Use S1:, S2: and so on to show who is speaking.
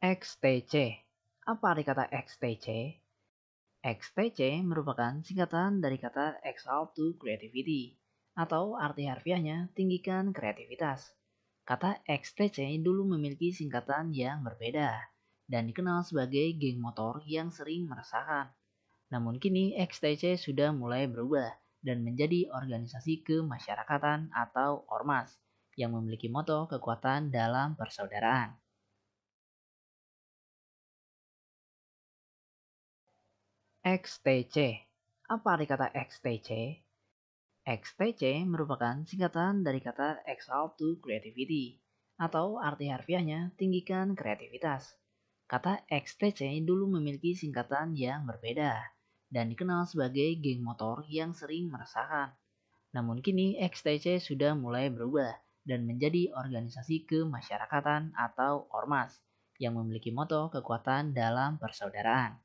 S1: XTC. Apa arti kata XTC? XTC merupakan singkatan dari kata Exalt to Creativity atau arti harfiahnya tinggikan kreativitas. Kata XTC dulu memiliki singkatan yang berbeda dan dikenal sebagai geng motor yang sering meresahkan. Namun kini XTC sudah mulai berubah dan menjadi organisasi kemasyarakatan atau ormas yang memiliki moto kekuatan dalam persaudaraan. XTC. Apa arti kata XTC? XTC merupakan singkatan dari kata Exalt to Creativity atau arti harfiahnya tinggikan kreativitas. Kata XTC dulu memiliki singkatan yang berbeda dan dikenal sebagai geng motor yang sering meresahkan. Namun kini XTC sudah mulai berubah dan menjadi organisasi kemasyarakatan atau ormas yang memiliki moto kekuatan dalam persaudaraan.